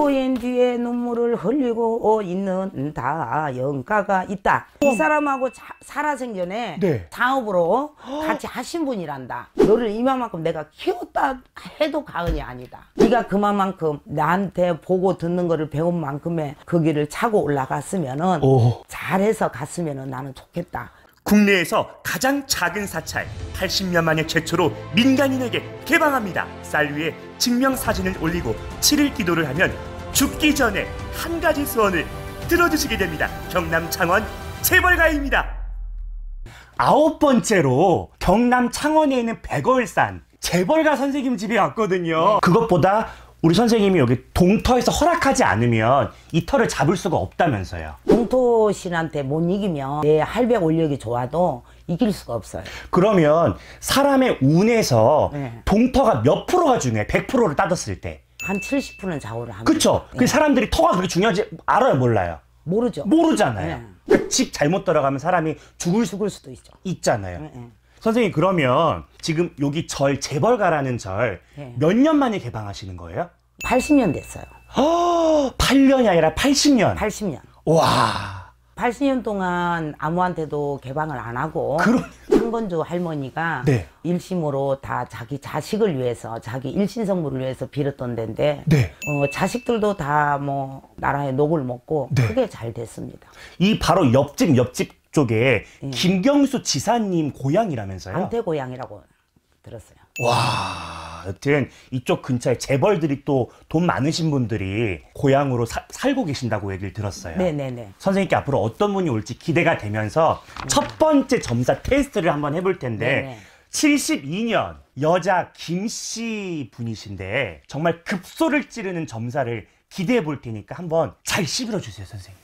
고인 뒤에 눈물을 흘리고 어, 있는 다 영가가 있다. 이 어. 사람하고 자, 살아생전에 네. 사업으로 같이 하신 분이란다. 너를 이만큼 내가 키웠다 해도 가은이 아니다. 네가 그만큼 나한테 보고 듣는 거를 배운 만큼의 그 길을 차고 올라갔으면은 오. 어. 잘해서 갔으면 나는 좋겠다. 국내에서 가장 작은 사찰 80년 만에 최초로 민간인에게 개방합니다. 쌀 위에 증명사진을 올리고 7일 기도를 하면 죽기 전에 한 가지 소원을 들어주시게 됩니다. 경남 창원 재벌가입니다. 아홉 번째로 경남 창원에 있는 백월산 재벌가 선생님 집에 왔거든요. 네. 그것보다 우리 선생님이 여기 동터에서 허락하지 않으면 이 터를 잡을 수가 없다면서요. 동토신한테 못 이기면 내 할배 올력이 좋아도 이길 수가 없어요. 그러면 사람의 운에서 네. 동터가 몇 프로가 중요해? 100%를 따졌을 때. 한 70%는 좌우를 합니다. 그쵸? 그 예. 사람들이 터가 그렇게 중요한지 알아요, 몰라요? 모르죠. 모르잖아요. 예. 그러니까 집 잘못 들어가면 사람이 죽을 죽을 수도 있죠. 있잖아요. 예, 예. 선생님 그러면 지금 여기 절 재벌가라는 절 몇년 예. 만에 개방하시는 거예요? 80년 됐어요. 허, 아, 8년이 아니라 80년. 80년. 와. 80년 동안 아무한테도 개방을 안 하고 그한건조 할머니가 네. 일심으로 다 자기 자식을 위해서 자기 일신성물을 위해서 빌었던 데인데 네. 어, 자식들도 다 뭐 나라의 녹을 먹고 네. 크게 잘 됐습니다. 이 바로 옆집 옆집 쪽에 네. 김경수 지사님 고향이라면서요? 안태 고향이라고 들었어요. 와. 아, 여튼 이쪽 근처에 재벌들이 또 돈 많으신 분들이 고향으로 사, 살고 계신다고 얘기를 들었어요. 네네네. 선생님께 앞으로 어떤 분이 올지 기대가 되면서 네. 첫 번째 점사 테스트를 한번 해볼 텐데 네네. 72년 여자 김씨 분이신데 정말 급소를 찌르는 점사를 기대해 볼 테니까 한번 잘 씹으러 주세요, 선생님.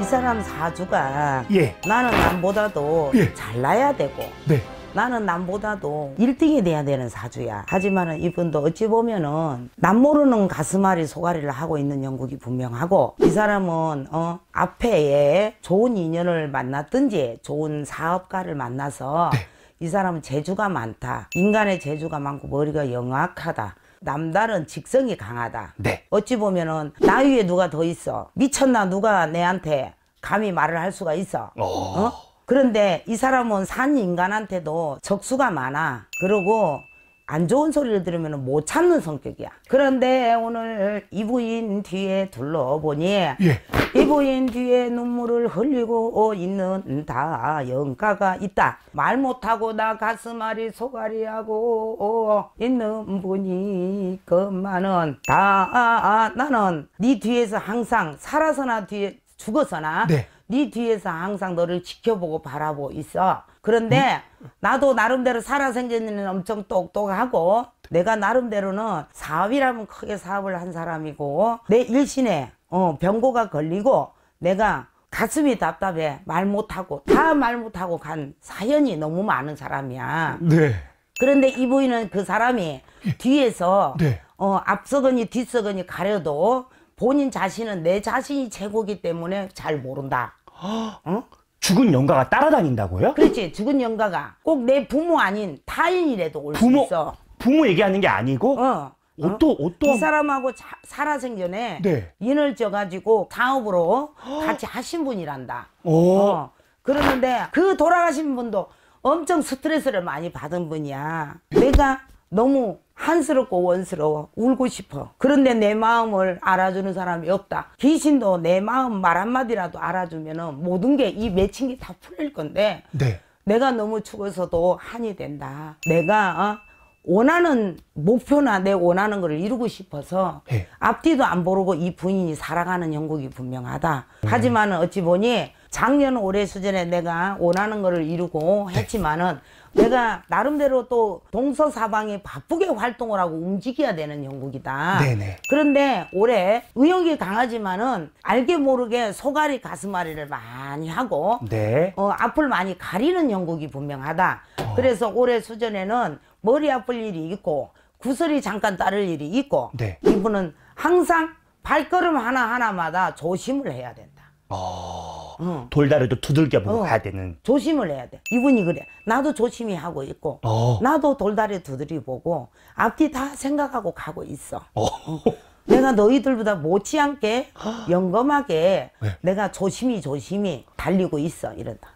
이 사람 사주가 예. 나는 남보다도 예. 잘나야 되고 네. 나는 남보다도 1등이 돼야 되는 사주야. 하지만 이분도 어찌 보면은 남 모르는 가슴앓이 소가리를 하고 있는 영국이 분명하고 이 사람은 어 앞에 좋은 인연을 만났든지 좋은 사업가를 만나서 네. 이 사람은 재주가 많다. 인간의 재주가 많고 머리가 영악하다. 남다른 직성이 강하다. 네. 어찌 보면은 나 위에 누가 더 있어. 미쳤나 누가 내한테 감히 말을 할 수가 있어. 어? 어? 그런데 이 사람은 산 인간한테도 적수가 많아. 그러고 안 좋은 소리를 들으면 못 참는 성격이야. 그런데 오늘 이부인 뒤에 둘러보니 예. 이부인 뒤에 눈물을 흘리고 있는 다 영가가 있다. 말 못하고 나 가슴앓이 소가리하고 있는 분이 그만은 다 아, 아, 나는 네 뒤에서 항상 살아서나 뒤에 죽어서나 네. 네 뒤에서 항상 너를 지켜보고 바라보고 있어. 그런데 나도 나름대로 살아생전에는 엄청 똑똑하고 내가 나름대로는 사업이라면 크게 사업을 한 사람이고 내 일신에 어, 병고가 걸리고 내가 가슴이 답답해 말 못하고 다 말 못하고 간 사연이 너무 많은 사람이야. 네. 그런데 이 부인은 그 사람이 예. 뒤에서 네. 어, 앞서거니 뒤서거니 가려도 본인 자신은 내 자신이 최고기 때문에 잘 모른다. 응? 죽은 영가가 따라다닌다고요? 그렇지. 죽은 영가가 꼭 내 부모 아닌 타인이라도 올수 부모- 있어. 부모 얘기하는 게 아니고 어. 옷도 어? 옷도 이 사람하고 자- 살아생전에 네. 인을 져가지고 사업으로 같이 하신 분이란다. 어? 어. 그러는데 그 돌아가신 분도 엄청 스트레스를 많이 받은 분이야. 내가 너무 한스럽고 원스러워 울고 싶어 그런데 내 마음을 알아주는 사람이 없다 귀신도 내 마음 말 한마디라도 알아주면 모든 게 이 맺힌 게 다 풀릴 건데 네. 내가 너무 죽어서도 한이 된다 내가 어? 원하는 목표나 내 원하는 걸 이루고 싶어서 네. 앞뒤도 안보르고이 부인이 살아가는 형국이 분명하다 음. 네. 하지만 어찌 보니 작년 올해 수전에 내가 원하는 거를 이루고 네. 했지만은 내가 나름대로 또 동서사방에 바쁘게 활동을 하고 움직여야 되는 영국이다. 네네. 그런데 올해 의욕이 강하지만은 알게 모르게 소갈이 가슴앓이를 많이 하고 네. 어, 앞을 많이 가리는 영국이 분명하다. 어. 그래서 올해 수전에는 머리 아플 일이 있고 구슬이 잠깐 따를 일이 있고 네. 이분은 항상 발걸음 하나하나마다 조심을 해야 된다. 어. 어. 돌다리도 두들겨 보고 어. 가야 되는. 조심을 해야 돼. 이분이 그래. 나도 조심히 하고 있고, 어. 나도 돌다리 두드리 보고 앞뒤 다 생각하고 가고 있어. 어. 어. 내가 너희들보다 못지않게 영검하게 네. 내가 조심히 조심히 달리고 있어 이런다.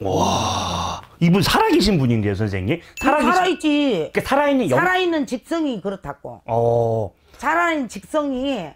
와 이분 살아계신 분인데요 선생님? 살아 있지 그러니까 살아있는 영... 살아있는 직성이 그렇다고. 어. 살아있는 직성이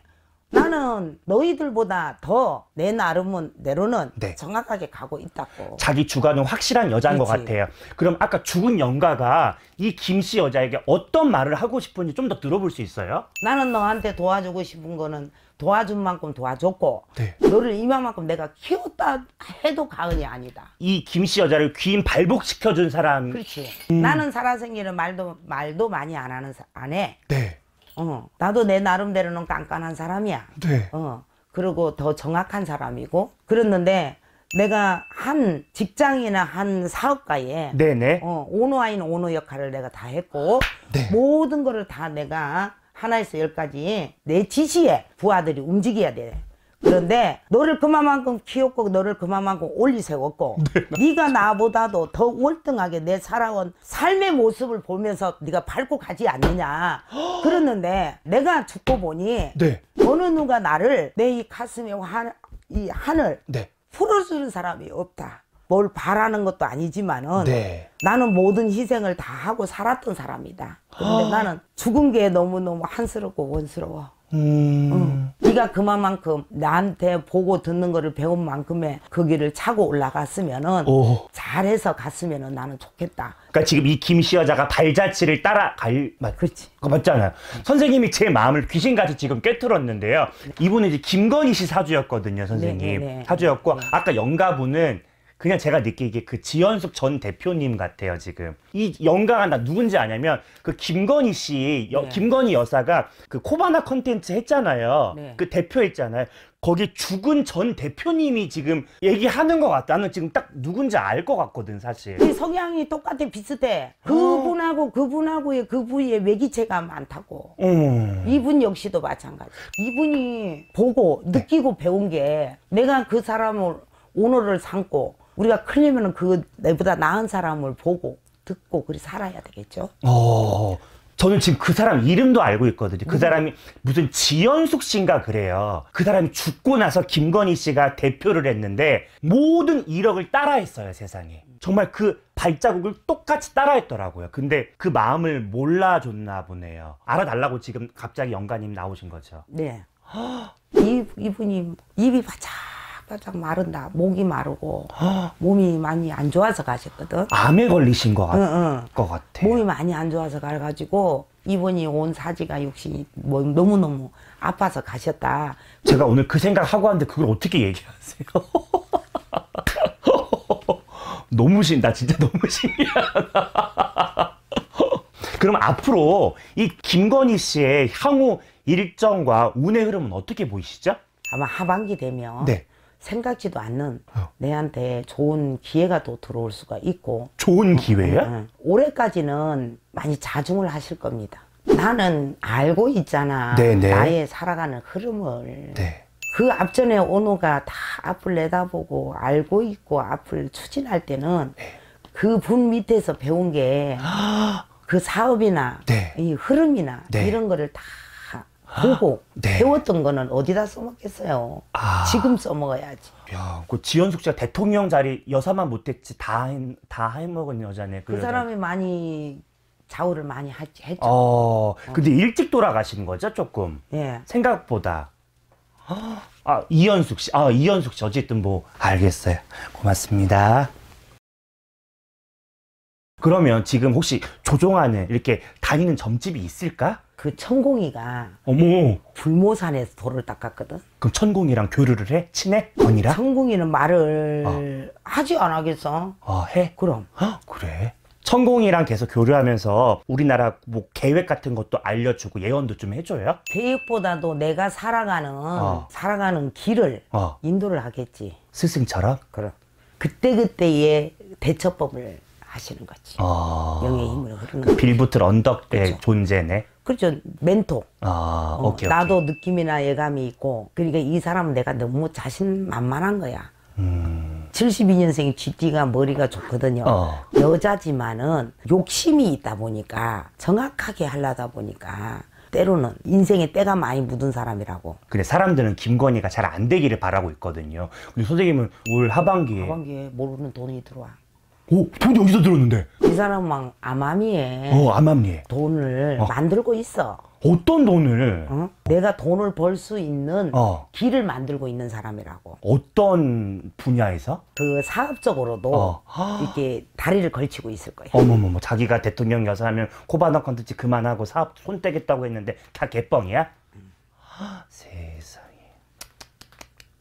나는 너희들보다 더 내 나름은 내로는 네. 정확하게 가고 있다고. 자기 주관은 확실한 여자인 그치. 것 같아요. 그럼 아까 죽은 영가가 이 김씨 여자에게 어떤 말을 하고 싶은지 좀 더 들어볼 수 있어요? 나는 너한테 도와주고 싶은 거는 도와준 만큼 도와줬고 네. 너를 이만큼 내가 키웠다 해도 가은이 아니다. 이 김씨 여자를 귀인 발복시켜준 사람. 그렇지. 음. 나는 살아생기는 말도 말도 많이 안 하는 사, 안 해. 네. 어, 나도 내 나름대로는 깐깐한 사람이야. 네. 어, 그리고 더 정확한 사람이고 그랬는데 내가 한 직장이나 한 사업가에 네네. 어, 오너와인 오너 역할을 내가 다 했고 네. 모든 거를 다 내가 하나에서 열까지 내 지시에 부하들이 움직여야 돼. 그런데 너를 그만큼 키웠고 너를 그만큼 올리 세웠고 네. 가 나보다도 더 월등하게 내 살아온 삶의 모습을 보면서 네가 밟고 가지 않느냐 그러는데 내가 죽고 보니 네. 어느 누가 나를 내 이 가슴에 화, 이 하늘 네. 풀어주는 사람이 없다 뭘 바라는 것도 아니지만은 네. 나는 모든 희생을 다 하고 살았던 사람이다 그런데 나는 죽은 게 너무너무 한스럽고 원스러워 음. 응. 네가 그만큼 나한테 보고 듣는 거를 배운 만큼의 그 길을 차고 올라갔으면은 오. 잘해서 갔으면은 나는 좋겠다. 그러니까 지금 이 김씨 여자가 발자취를 따라갈 맞, 그렇지. 그 맞잖아요. 응. 선생님이 제 마음을 귀신같이 지금 깨뜨렸는데요. 이분은 이제 김건희 씨 사주였거든요, 선생님. 네, 네, 네. 사주였고 네. 아까 영가분은 그냥 제가 느끼기에 그 지현숙 전 대표님 같아요 지금 이 영광한 나 누군지 아냐면 그 김건희 씨 여, 네. 김건희 여사가 그 코바나 컨텐츠 했잖아요 네. 그 대표 했잖아요 거기 죽은 전 대표님이 지금 얘기하는 것 같다 나는 지금 딱 누군지 알 것 같거든 사실 그 성향이 똑같아 비슷해 어. 그분하고 그분하고의 그분의 외기체가 많다고 음. 이분 역시도 마찬가지 이분이 보고 네. 느끼고 네. 배운 게 내가 그 사람을 오늘을 삼고 우리가 크려면 그 내보다 나은 사람을 보고 듣고 그리 살아야 되겠죠. 어, 저는 지금 그 사람 이름도 알고 있거든요. 그 음. 사람이 무슨 지연숙 씨인가 그래요. 그 사람이 죽고 나서 김건희 씨가 대표를 했는데 모든 이력을 따라했어요, 세상에. 정말 그 발자국을 똑같이 따라했더라고요. 근데 그 마음을 몰라줬나 보네요. 알아달라고 지금 갑자기 영가님 나오신 거죠. 네. 이, 이분이 입이 바짝 바닥바닥 마른다. 목이 마르고 몸이 많이 안 좋아서 가셨거든. 암에 걸리신 것, 같, 응, 것 같아. 몸이 많이 안 좋아서 가가지고 이분이온 사지가 육신이 뭐 너무너무 아파서 가셨다. 제가 오늘 그 생각 하고 왔는데 그걸 어떻게 얘기하세요? 너무 신, 나 진짜 너무 신기하다. 그럼 앞으로 이 김건희 씨의 향후 일정과 운의 흐름은 어떻게 보이시죠? 아마 하반기 되면 네. 생각지도 않는 어. 내한테 좋은 기회가 또 들어올 수가 있고 좋은 어, 기회야? 응, 어, 응. 어. 올해까지는 많이 자중을 하실 겁니다. 나는 알고 있잖아. 네네. 네. 나의 살아가는 흐름을. 네. 그 앞전에 오호가다 앞을 내다보고 알고 있고 앞을 추진할 때는 네. 그분 밑에서 배운 게그 아. 사업이나 네. 이 흐름이나 네. 이런 거를 다 보고 네. 배웠던 거는 어디다 써먹겠어요. 아. 지금 써먹어야지. 야, 그 지연숙 씨가 대통령 자리 여사만 못했지 다 다 해먹은 여자네. 그, 그 사람이 많이 좌우를 많이 하, 했죠. 어, 근데 일찍 돌아가신 거죠, 조금. 예. 생각보다. 아, 이연숙 씨. 아, 이연숙 씨. 어쨌든 뭐, 알겠어요. 고맙습니다. 그러면 지금 혹시 조종하는 이렇게 다니는 점집이 있을까? 그 천공이가 어머 불모산에서 돌을 닦았거든 그럼 천공이랑 교류를 해? 친해? 언니랑? 천공이는 말을 어. 하지 안 하겠어 어, 해? 그럼 헉, 그래 천공이랑 계속 교류하면서 우리나라 뭐 계획 같은 것도 알려주고 예언도 좀 해줘요? 계획보다도 내가 살아가는 어. 살아가는 길을 어. 인도를 하겠지 스승처럼? 그럼 그때그때의 대처법을 하시는 거지. 아... 영의 힘으 흐르는 그 빌붙을 언덕의 그쵸. 존재네. 그렇죠. 멘토. 아, 어, 오케이, 나도 오케이. 느낌이나 예감이 있고, 그러니까 이 사람은 내가 너무 자신만만한 거야. 음. 72년생 GT가 머리가 좋거든요. 어. 여자지만은 욕심이 있다 보니까, 정확하게 하려다 보니까, 때로는 인생에 때가 많이 묻은 사람이라고. 근데 사람들은 김건희가 잘 안 되기를 바라고 있거든요. 근데 선생님은 올 하반기에. 하반기에 모르는 돈이 들어와. 오, 돈어디서 들었는데. 이 사람은 암암리에 어, 암암리에. 돈을 어. 만들고 있어. 어떤 돈을? 어? 내가 돈을 벌 수 있는 어. 길을 만들고 있는 사람이라고. 어떤 분야에서? 그 사업적으로도 어. 이렇게 다리를 걸치고 있을 거야. 어머머머, 자기가 대통령 여사하면 코바나 컨텐츠 그만하고 사업 손 떼겠다고 했는데 다 개뻥이야? 세상에.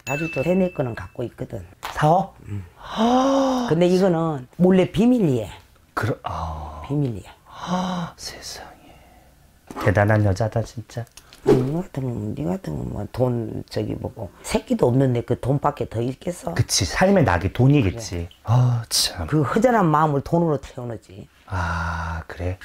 아직도 대내 거는 갖고 있거든. 사업? 음. 아, 근데 이거는 몰래 비밀리에. 그 아. 비밀리에. 아, 세상에. 대단한 여자다, 진짜. 너 뭐 같은 건, 같은 건, 뭐 돈, 저기, 보고. 새끼도 없는데 그 돈밖에 더 있겠어? 그치. 삶의 낙이 돈이겠지. 그래. 아, 참. 그 허전한 마음을 돈으로 태우는지. 아, 그래.